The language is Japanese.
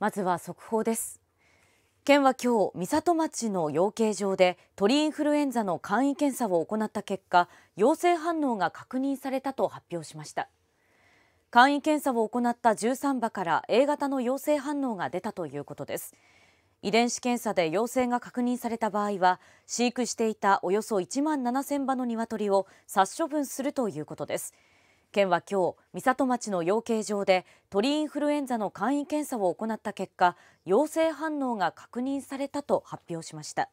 まずは速報です県は今日美里町の養鶏場で鳥インフルエンザの簡易検査を行った結果陽性反応が確認されたと発表しました簡易検査を行った13羽から A 型の陽性反応が出たということです遺伝子検査で陽性が確認された場合は飼育していたおよそ1万7000羽の鶏を殺処分するということです県は今日、美里町の養鶏場で鳥インフルエンザの簡易検査を行った結果、陽性反応が確認されたと発表しました。